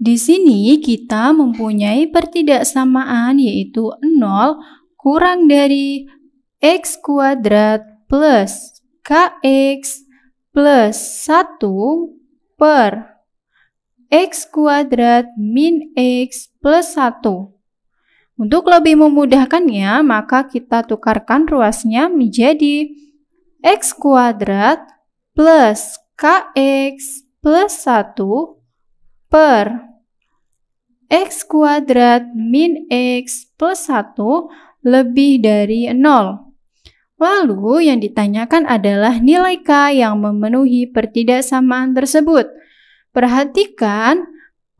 Di sini kita mempunyai pertidaksamaan yaitu 0 kurang dari x kuadrat plus kx plus 1 per x kuadrat min x plus 1. Untuk lebih memudahkannya, maka kita tukarkan ruasnya menjadi x kuadrat plus kx plus 1 per x kuadrat min x plus 1 lebih dari 0. Lalu yang ditanyakan adalah nilai K yang memenuhi pertidaksamaan tersebut. Perhatikan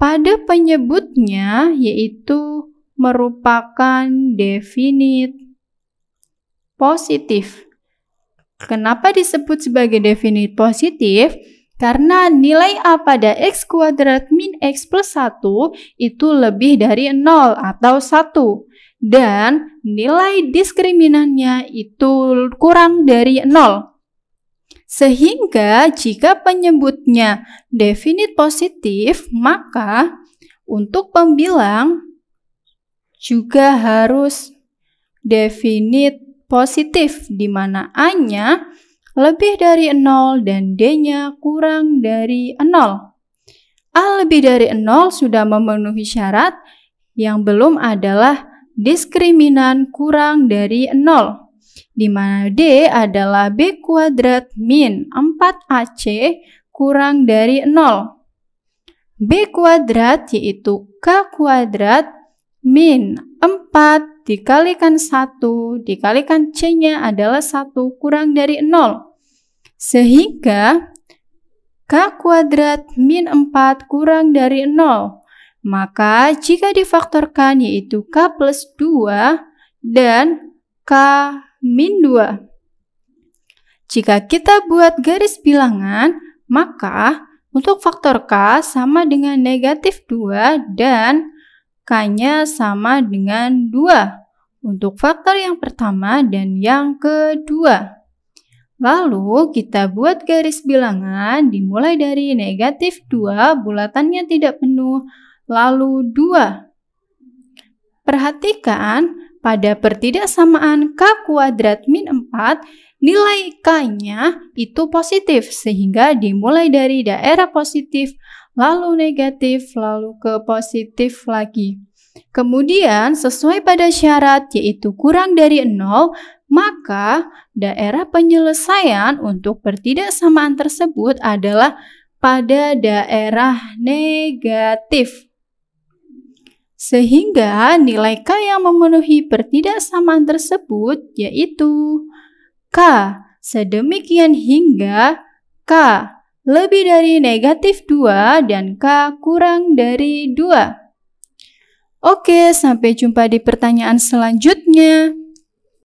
pada penyebutnya yaitu merupakan definit positif. Kenapa disebut sebagai definit positif? Karena nilai A pada X kuadrat min X plus 1 itu lebih dari 0 atau 1. Dan nilai diskriminannya itu kurang dari 0. Sehingga jika penyebutnya definit positif, maka untuk pembilang juga harus definit positif di mana A-nya lebih dari 0 dan D-nya kurang dari 0. A lebih dari 0 sudah memenuhi syarat, yang belum adalah diskriminan kurang dari 0, di mana D adalah B kuadrat min 4AC kurang dari 0. B kuadrat yaitu K kuadrat min 4 dikalikan 1 dikalikan C-nya adalah 1 kurang dari 0. Sehingga K kuadrat min 4 kurang dari 0. Maka jika difaktorkan yaitu K plus 2 dan K min 2. Jika kita buat garis bilangan, maka untuk faktor K sama dengan negatif 2 dan negatif 2. K-nya sama dengan 2 untuk faktor yang pertama dan yang kedua. Lalu kita buat garis bilangan dimulai dari negatif 2, bulatannya tidak penuh, lalu 2. Perhatikan pada pertidaksamaan K kuadrat min 4, nilai K-nya itu positif sehingga dimulai dari daerah positif, lalu negatif, lalu ke positif lagi. Kemudian, sesuai pada syarat yaitu kurang dari 0, maka daerah penyelesaian untuk pertidaksamaan tersebut adalah pada daerah negatif. Sehingga nilai K yang memenuhi pertidaksamaan tersebut yaitu K sedemikian hingga K lebih dari negatif 2 dan K kurang dari 2. Oke, sampai jumpa di pertanyaan selanjutnya.